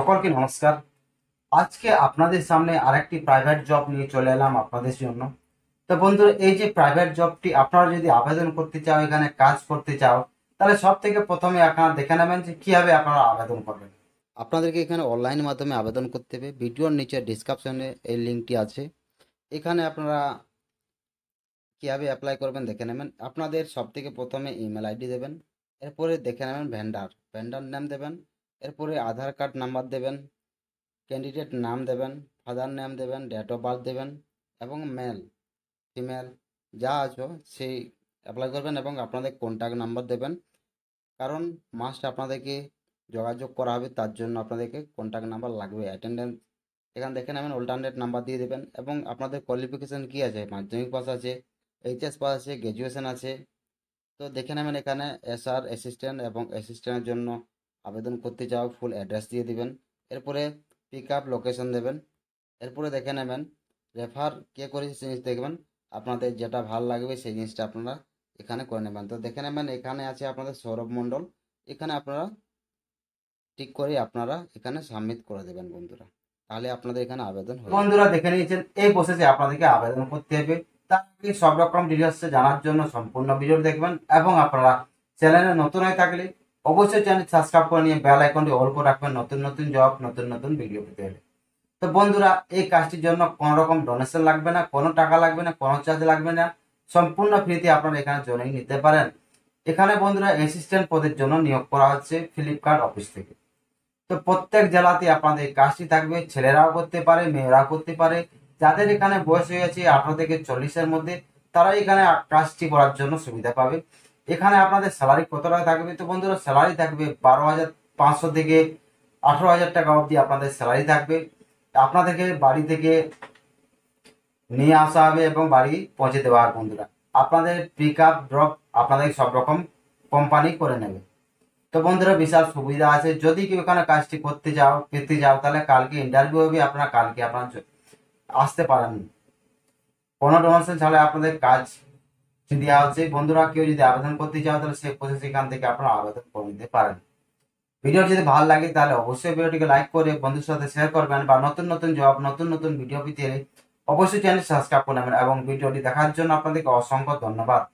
সকলকে নমস্কার আজকে আপনাদের সামনে আরেকটি প্রাইভেট জব নিয়ে চলে এলাম আপনাদের জন্য তো বন্ধুরা এই যে প্রাইভেট জবটি আপনারা যদি আবেদন করতে চাও এখানে কাজ করতে চাও তাহলে সব থেকে প্রথমে আপনারা দেখে নেবেন যে কীভাবে আপনারা আবেদন করবেন আপনাদেরকে এখানে অনলাইন মাধ্যমে আবেদন করতে হবে ভিডিওর নিচে ডিসক্রিপশনে এই লিঙ্কটি আছে এখানে আপনারা কীভাবে অ্যাপ্লাই করবেন দেখে নেবেন আপনাদের সব থেকে প্রথমে ইমেল আইডি দেবেন এরপরে দেখে নেবেন ভেন্ডার ভেন্ডার নাম দেবেন এরপরে আধার কার্ড নাম্বার দেবেন ক্যান্ডিডেট নাম দেবেন ফাদার নেম দেবেন ডেট অফ বার্থ দেবেন এবং মেল ফিমেল যা আছো সেই অ্যাপ্লাই করবেন এবং আপনাদের কন্ট্যাক্ট নাম্বার দেবেন কারণ মাস্ট আপনাদেরকে যোগাযোগ করা হবে তার জন্য আপনাদেরকে কন্ট্যাক্ট নাম্বার লাগবে অ্যাটেন্ডেন্স এখানে দেখে নেবেন অল্টারনেট নাম্বার দিয়ে দেবেন এবং আপনাদের কোয়ালিফিকেশান কী আছে মাধ্যমিক পাস আছে এইচএস পাস আছে গ্র্যাজুয়েশান আছে তো দেখে নেবেন এখানে এসআর অ্যাসিস্ট্যান্ট এবং অ্যাসিস্ট্যান্টের জন্য আবেদন করতে চাও ফুল অ্যাড্রেস দিয়ে দিবেন এরপরে পিক আপ লোকেশন দেবেন এরপরে দেখে নেবেন রেফার কে করেছে সেই জিনিস দেখবেন আপনাদের যেটা ভাল লাগবে সেই জিনিসটা আপনারা এখানে করে নেবেন তো দেখে নেবেন এখানে আছে আপনাদের সৌরভ মণ্ডল এখানে আপনারা ঠিক করে আপনারা এখানে সাবমিট করে দেবেন বন্ধুরা তাহলে আপনাদের এখানে আবেদন বন্ধুরা দেখে নিয়েছেন এই প্রসেসে আপনাদেরকে আবেদন করতে হবে তার সব রকম ডিটেলস জানার জন্য সম্পূর্ণ ভিডিও দেখবেন এবং আপনারা চ্যানেলে নতুন হয়ে থাকলে অবশ্যই চ্যানেল সাবস্ক্রাইব করে নিয়ে বেল আইকনটি অল করে রাখবেন নতুন নতুন জব নতুন নতুন ভিডিও পেতে হলে তো বন্ধুরা এই কাজটির জন্য কোনো রকম ডোনেশন লাগবে না কোনো টাকা লাগবে না কোনো চার্জ লাগবে না সম্পূর্ণ ফ্রিতে আপনারা এখানে জয়েন নিতে পারেন এখানে বন্ধুরা অ্যাসিস্ট্যান্ট পদের জন্য নিয়োগ করা হচ্ছে ফ্লিপকার্ট অফিস থেকে তো প্রত্যেক জেলাতে আপনাদের কাজটি থাকবে ছেলেরাও করতে পারে মেয়েরাও করতে পারে যাদের এখানে বয়স হয়ে আঠারো থেকে চল্লিশের মধ্যে তারা এখানে কাজটি করার জন্য সুবিধা পাবে এখানে আপনাদের স্যালারি কত টাকা থাকবে তো বন্ধুরা স্যালারি থাকবে বারো হাজার পাঁচশো থেকে আঠেরো হাজার টাকা অবধি আপনাদের স্যালারি থাকবে আপনাদেরকে বাড়ি থেকে নিয়ে আসা হবে এবং বাড়ি পৌঁছে দেওয়া হবে বন্ধুরা আপনাদের পিক আপ ড্রপ আপনাদের সব রকম কোম্পানি করে নেবে তো বন্ধুরা বিশাল সুবিধা আছে যদি কেউ এখানে কাজটি করতে যাও পেতে যাও তাহলে কালকে ইন্টারভিউ হবে আপনারা কালকে আপনার আসতে পারেন কোনো টেনশন ছাড়া আপনাদের কাজ দেওয়া হচ্ছে বন্ধুরা কেউ যদি আবেদন করতে চাও তাহলে সে প্রসেস এখান থেকে আপনারা আবেদন করে নিতে পারেন ভিডিও যদি ভালো লাগে তাহলে অবশ্যই ভিডিওটিকে লাইক করে বন্ধুর সাথে শেয়ার করবেন বা নতুন নতুন জব নতুন নতুন ভিডিও পেতে অবশ্যই চ্যানেল সাবস্ক্রাইব করে নেবেন এবং ভিডিওটি দেখার জন্য আপনাদেরকে অসংখ্য ধন্যবাদ